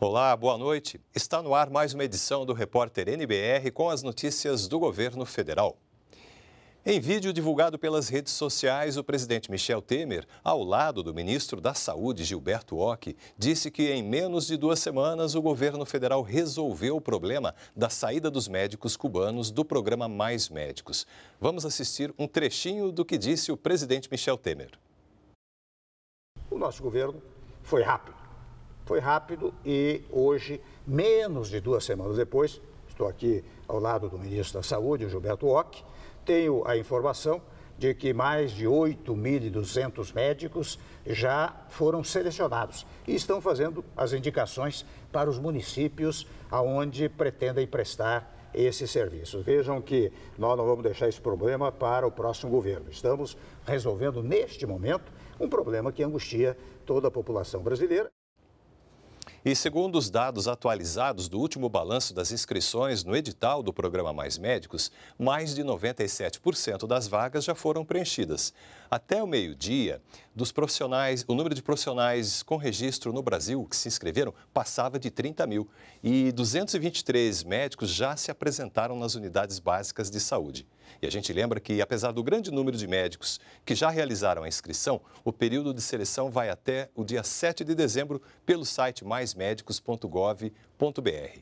Olá, boa noite. Está no ar mais uma edição do Repórter NBR com as notícias do governo federal. Em vídeo divulgado pelas redes sociais, o presidente Michel Temer, ao lado do ministro da Saúde, Gilberto Ock, disse que em menos de duas semanas o governo federal resolveu o problema da saída dos médicos cubanos do programa Mais Médicos. Vamos assistir um trechinho do que disse o presidente Michel Temer. O nosso governo foi rápido foi rápido e hoje, menos de duas semanas depois, estou aqui ao lado do ministro da Saúde, o Gilberto Ock, tenho a informação de que mais de 8.200 médicos já foram selecionados e estão fazendo as indicações para os municípios aonde pretendem prestar esse serviço. Vejam que nós não vamos deixar esse problema para o próximo governo. Estamos resolvendo neste momento um problema que angustia toda a população brasileira. E segundo os dados atualizados do último balanço das inscrições no edital do programa Mais Médicos, mais de 97% das vagas já foram preenchidas. Até o meio-dia, dos profissionais, o número de profissionais com registro no Brasil que se inscreveram passava de 30 mil e 223 médicos já se apresentaram nas unidades básicas de saúde. E a gente lembra que, apesar do grande número de médicos que já realizaram a inscrição, o período de seleção vai até o dia 7 de dezembro pelo site maismédicos.gov.br.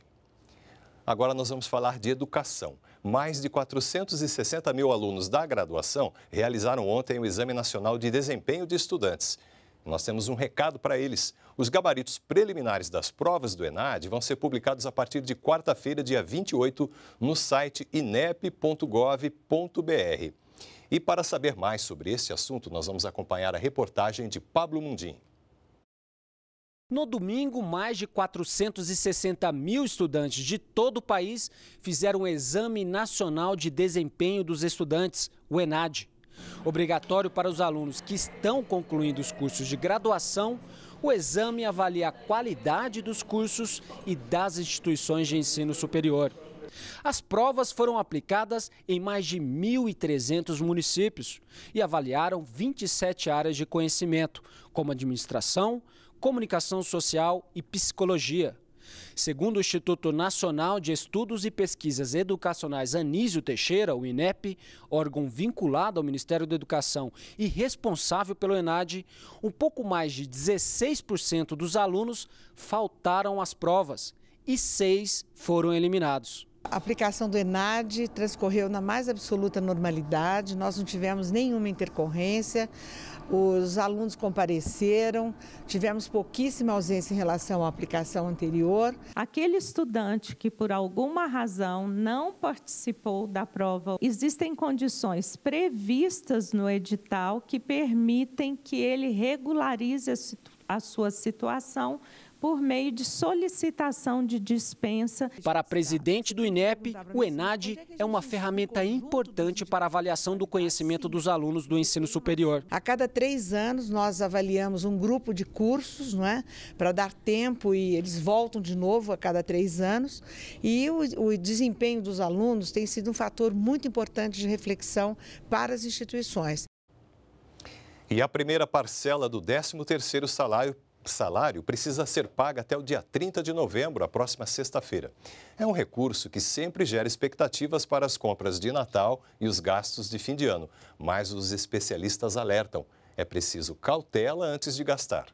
Agora nós vamos falar de educação. Mais de 460 mil alunos da graduação realizaram ontem o Exame Nacional de Desempenho de Estudantes. Nós temos um recado para eles. Os gabaritos preliminares das provas do ENAD vão ser publicados a partir de quarta-feira, dia 28, no site inep.gov.br. E para saber mais sobre este assunto, nós vamos acompanhar a reportagem de Pablo Mundim. No domingo, mais de 460 mil estudantes de todo o país fizeram o Exame Nacional de Desempenho dos Estudantes, o ENAD. Obrigatório para os alunos que estão concluindo os cursos de graduação, o exame avalia a qualidade dos cursos e das instituições de ensino superior. As provas foram aplicadas em mais de 1.300 municípios e avaliaram 27 áreas de conhecimento, como administração, comunicação social e psicologia. Segundo o Instituto Nacional de Estudos e Pesquisas Educacionais Anísio Teixeira, o INEP, órgão vinculado ao Ministério da Educação e responsável pelo ENAD, um pouco mais de 16% dos alunos faltaram às provas e seis foram eliminados. A aplicação do ENAD transcorreu na mais absoluta normalidade, nós não tivemos nenhuma intercorrência. Os alunos compareceram, tivemos pouquíssima ausência em relação à aplicação anterior. Aquele estudante que, por alguma razão, não participou da prova, existem condições previstas no edital que permitem que ele regularize a, sua situação por meio de solicitação de dispensa. Para a presidente do INEP, o ENAD é uma ferramenta importante para a avaliação do conhecimento dos alunos do ensino superior. A cada três anos, nós avaliamos um grupo de cursos, não é? Para dar tempo e eles voltam de novo a cada três anos. E o, o desempenho dos alunos tem sido um fator muito importante de reflexão para as instituições. E a primeira parcela do 13º salário salário precisa ser paga até o dia 30 de novembro, a próxima sexta-feira. É um recurso que sempre gera expectativas para as compras de Natal e os gastos de fim de ano, mas os especialistas alertam: é preciso cautela antes de gastar.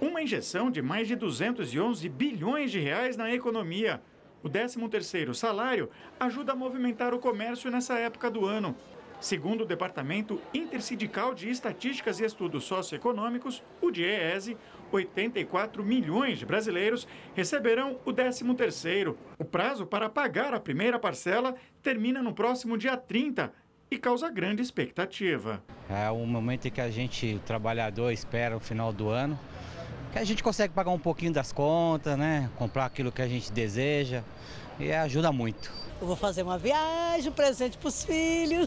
Uma injeção de mais de 211 bilhões de reais na economia. O 13º salário ajuda a movimentar o comércio nessa época do ano. Segundo o Departamento Intersindical de Estatísticas e Estudos Socioeconômicos, o DIEESE, 84 milhões de brasileiros receberão o 13º. O prazo para pagar a primeira parcela termina no próximo dia 30 e causa grande expectativa. É um momento em que a gente, o trabalhador, espera o final do ano, que a gente consegue pagar um pouquinho das contas, né? Comprar aquilo que a gente deseja e ajuda muito. Eu vou fazer uma viagem, um presente para os filhos.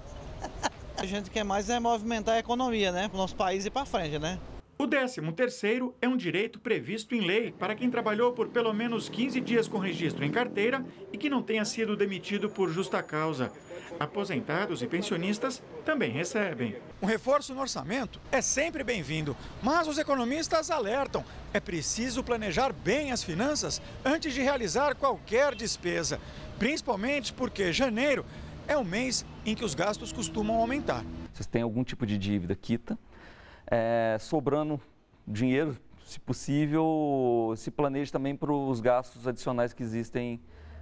A gente quer mais é movimentar a economia, né? Para o nosso país ir para frente, né? O 13 terceiro é um direito previsto em lei para quem trabalhou por pelo menos 15 dias com registro em carteira e que não tenha sido demitido por justa causa. Aposentados e pensionistas também recebem. Um reforço no orçamento é sempre bem-vindo, mas os economistas alertam. É preciso planejar bem as finanças antes de realizar qualquer despesa, principalmente porque janeiro é o mês em que os gastos costumam aumentar. Vocês têm algum tipo de dívida, quita. É, sobrando dinheiro, se possível, se planeje também para os gastos adicionais que existem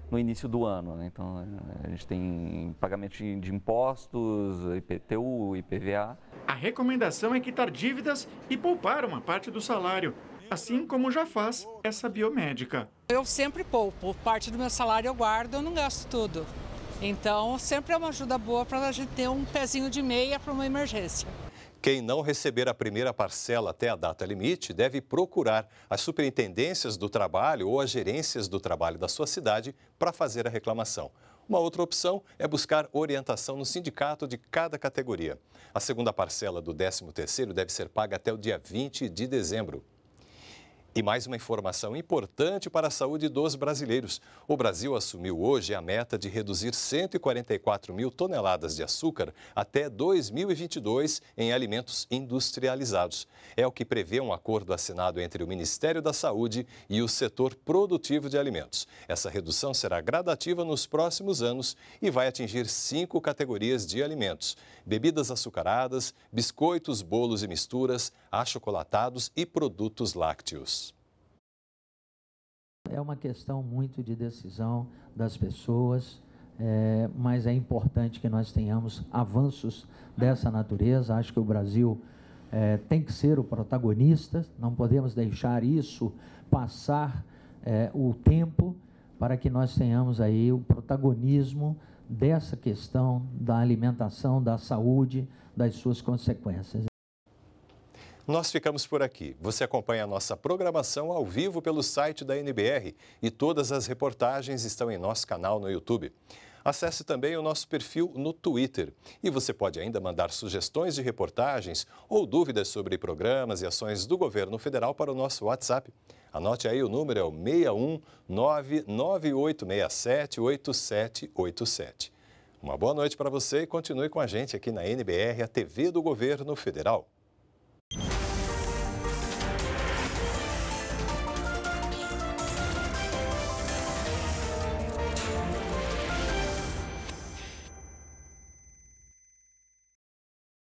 no início do ano. Né? Então, a gente tem pagamento de impostos, IPTU, IPVA. A recomendação é quitar dívidas e poupar uma parte do salário, assim como já faz essa biomédica. Eu sempre poupo, parte do meu salário eu guardo, eu não gasto tudo. Então, sempre é uma ajuda boa para a gente ter um pezinho de meia para uma emergência. Quem não receber a primeira parcela até a data limite deve procurar as superintendências do trabalho ou as gerências do trabalho da sua cidade para fazer a reclamação. Uma outra opção é buscar orientação no sindicato de cada categoria. A segunda parcela do 13º deve ser paga até o dia 20 de dezembro. E mais uma informação importante para a saúde dos brasileiros. O Brasil assumiu hoje a meta de reduzir 144 mil toneladas de açúcar até 2022 em alimentos industrializados. É o que prevê um acordo assinado entre o Ministério da Saúde e o setor produtivo de alimentos. Essa redução será gradativa nos próximos anos e vai atingir cinco categorias de alimentos: bebidas açucaradas, biscoitos, bolos e misturas, achocolatados e produtos lácteos. É uma questão muito de decisão das pessoas, é, mas é importante que nós tenhamos avanços dessa natureza. Acho que o Brasil é, tem que ser o protagonista, não podemos deixar isso passar é, o tempo para que nós tenhamos aí o protagonismo dessa questão da alimentação, da saúde, das suas consequências. Nós ficamos por aqui. Você acompanha a nossa programação ao vivo pelo site da NBR e todas as reportagens estão em nosso canal no YouTube. Acesse também o nosso perfil no Twitter. E você pode ainda mandar sugestões de reportagens ou dúvidas sobre programas e ações do governo federal para o nosso WhatsApp. Anote aí o número é o 61998678787. Uma boa noite para você e continue com a gente aqui na NBR, a TV do Governo Federal.